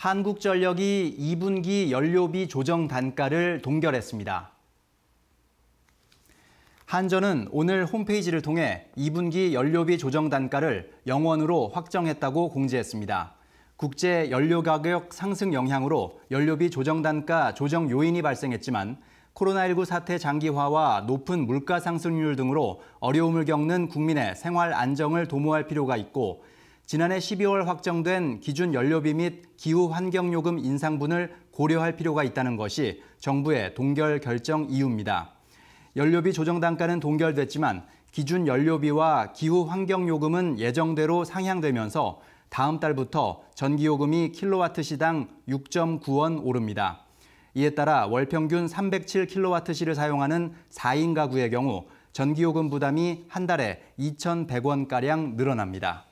한국전력이 2분기 연료비 조정 단가를 동결했습니다. 한전은 오늘 홈페이지를 통해 2분기 연료비 조정 단가를 0원으로 확정했다고 공지했습니다. 국제 연료 가격 상승 영향으로 연료비 조정 단가 조정 요인이 발생했지만 코로나19 사태 장기화와 높은 물가 상승률 등으로 어려움을 겪는 국민의 생활 안정을 도모할 필요가 있고 지난해 12월 확정된 기준 연료비 및 기후 환경요금 인상분을 고려할 필요가 있다는 것이 정부의 동결 결정 이유입니다. 연료비 조정 단가는 동결됐지만 기준 연료비와 기후 환경요금은 예정대로 상향되면서 다음 달부터 전기요금이 킬로와트 시당 6.9원 오릅니다. 이에 따라 월 평균 307킬로와를 사용하는 4인 가구의 경우 전기요금 부담이 한 달에 2,100원가량 늘어납니다.